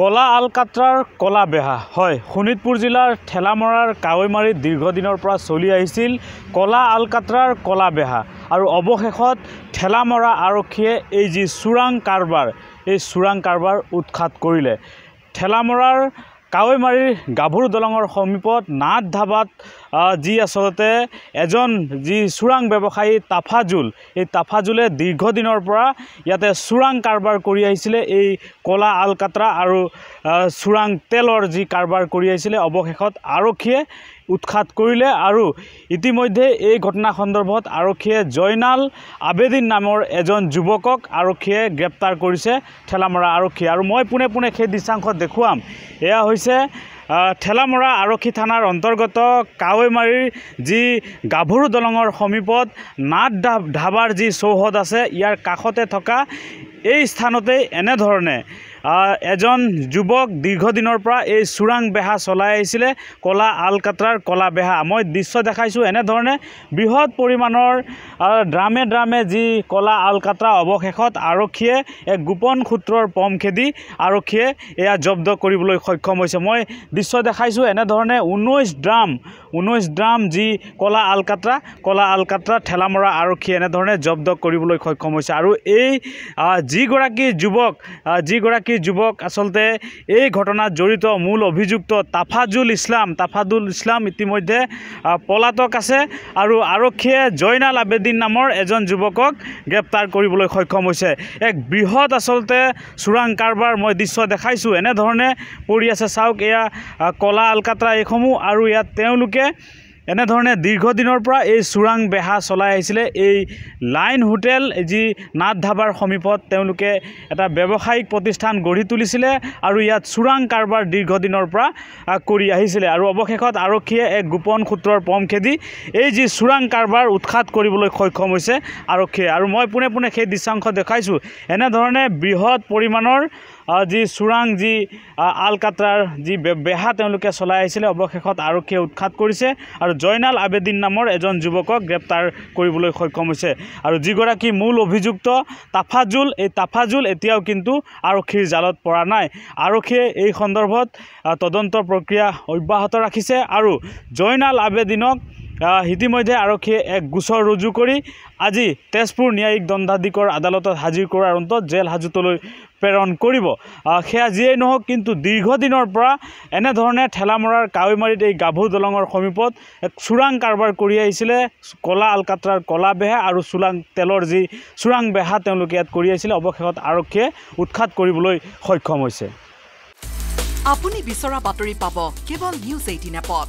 কলা আলকাত্ৰাৰ কলা বেহা হয় শোণিতপুৰ জিলাৰ ঠেলামৰাৰ কাৱৈমাৰীত দীৰ্ঘদিনৰ পৰা চলি আহিছিল কলা আলকাত্ৰাৰ কলা বেহা আৰু অৱশেষত ঠেলামৰা আৰক্ষীয়ে এই যি চোৰাং কাৰবাৰ এই চোৰাং কাৰবাৰ উৎখাত কৰিলে ঠেলামৰাৰ কাৱৈমাৰীৰ গাভৰু দলঙৰ সমীপত নাথ ধাবাত যি আচলতে এজন যি চোৰাং ব্যৱসায়ী তাফাজুল এই তাফাজুলে দীৰ্ঘদিনৰ পৰা ইয়াতে চোৰাং কাৰবাৰ কৰি আহিছিলে এই ক'লা আলকাতৰা আৰু চোৰাং তেলৰ যি কাৰবাৰ কৰি আহিছিলে অৱশেষত আৰক্ষীয়ে উৎখাত কৰিলে আৰু ইতিমধ্যে এই ঘটনা সন্দৰ্ভত আৰক্ষীয়ে জয়নাল আবেদিন নামৰ এজন যুৱকক আৰক্ষীয়ে গ্ৰেপ্তাৰ কৰিছে ঠেলামৰা আৰক্ষী আৰু মই পোনে পোনে সেই দৃশ্যাংশ দেখুৱাম এয়া হৈছে ঠেলামৰা আৰক্ষী থানাৰ অন্তৰ্গত কাৱৈমাৰীৰ যি গাভৰু দলঙৰ সমীপত নাট ধাবাৰ যি চৌহদ আছে ইয়াৰ কাষতে থকা এই স্থানতেই এনেধৰণে এজন যুৱক দীৰ্ঘদিনৰ পৰা এই চোৰাং বেহা চলাই আহিছিলে কলা আলকাতৰাৰ কলা বেহা মই দৃশ্য দেখাইছোঁ এনেধৰণে বৃহৎ পৰিমাণৰ ড্ৰামে ড্ৰামে যি কলা আলকাতৰা অৱশেষত আৰক্ষীয়ে এক গোপন সূত্ৰৰ পম খেদি আৰক্ষীয়ে এয়া জব্দ কৰিবলৈ সক্ষম হৈছে মই দৃশ্য দেখাইছোঁ এনেধৰণে ঊনৈছ ড্ৰাম ঊনৈছ ড্ৰাম যি কলা আলকাট্ৰা কলা আলকাট্ৰা ঠেলামৰা আৰক্ষী এনেধৰণে জব্দ কৰিবলৈ সক্ষম হৈছে আৰু এই যিগৰাকী যুৱক যিগৰাকী যুৱক আচলতে এই ঘটনাত জড়িত মূল অভিযুক্ত তাফাজুল ইছলাম তাফাজুল ইছলাম ইতিমধ্যে পলাতক আছে আৰু আৰক্ষীয়ে জয়নাল আবেদিন নামৰ এজন যুৱকক গ্ৰেপ্তাৰ কৰিবলৈ সক্ষম হৈছে এক বৃহৎ আচলতে চোৰাং কাৰবাৰ মই দৃশ্য দেখাইছোঁ এনেধৰণে পৰি আছে চাওক এয়া কলা আলকাট্ৰা এইসমূহ আৰু ইয়াত তেওঁলোকে গতিকে এনেধৰণে দীৰ্ঘদিনৰ পৰা এই চোৰাং বেহা চলাই আহিছিলে এই লাইন হোটেল যি নাথ ধাবাৰ সমীপত তেওঁলোকে এটা ব্যৱসায়িক প্ৰতিষ্ঠান গঢ়ি তুলিছিলে আৰু ইয়াত চোৰাং কাৰবাৰ দীৰ্ঘদিনৰ পৰা কৰি আহিছিলে আৰু অৱশেষত আৰক্ষীয়ে এক গোপন সূত্ৰৰ পম খেদি এই যি চোৰাং কাৰবাৰ উৎখাত কৰিবলৈ সক্ষম হৈছে আৰক্ষীয়ে আৰু মই পোনে পোনে সেই দৃশ্যাংশ দেখাইছোঁ এনেধৰণে বৃহৎ পৰিমাণৰ যি চোৰাং যি আলকাট্ৰাৰ যি বেহা তেওঁলোকে চলাই আহিছিলে অৱশেষত আৰক্ষীয়ে উৎখাত কৰিছে আৰু জয়নাল আবেদিন নামৰ এজন যুৱকক গ্ৰেপ্তাৰ কৰিবলৈ সক্ষম হৈছে আৰু যিগৰাকী মূল অভিযুক্ত তাফাজুল এই তাফাজুল এতিয়াও কিন্তু আৰক্ষীৰ জালত পৰা নাই আৰক্ষীয়ে এই সন্দৰ্ভত তদন্ত প্ৰক্ৰিয়া অব্যাহত ৰাখিছে আৰু জয়নাল আবেদিনক ইতিমধ্যে আৰক্ষীয়ে এক গোচৰ ৰুজু কৰি আজি তেজপুৰ ন্যায়িক দণ্ডাধীশৰ আদালতত হাজিৰ কৰাৰ অন্তত জেল হাজোতলৈ প্ৰেৰণ কৰিব সেয়া যিয়েই নহওক কিন্তু দীৰ্ঘদিনৰ পৰা এনেধৰণে ঠেলা মৰাৰ কাৱৈমাৰীত এই গাভৰু দলঙৰ সমীপত এক চোৰাং কাৰবাৰ কৰি আহিছিলে কলা আলকাত্ৰাৰ কলা বেহা আৰু চোৰাং তেলৰ যি চোৰাং বেহা তেওঁলোকে ইয়াত কৰি আহিছিলে অৱশেষত আৰক্ষীয়ে উৎখাত কৰিবলৈ সক্ষম হৈছে আপুনি বিচৰা বাতৰি পাব কেৱল নিউজ এইটিন এপত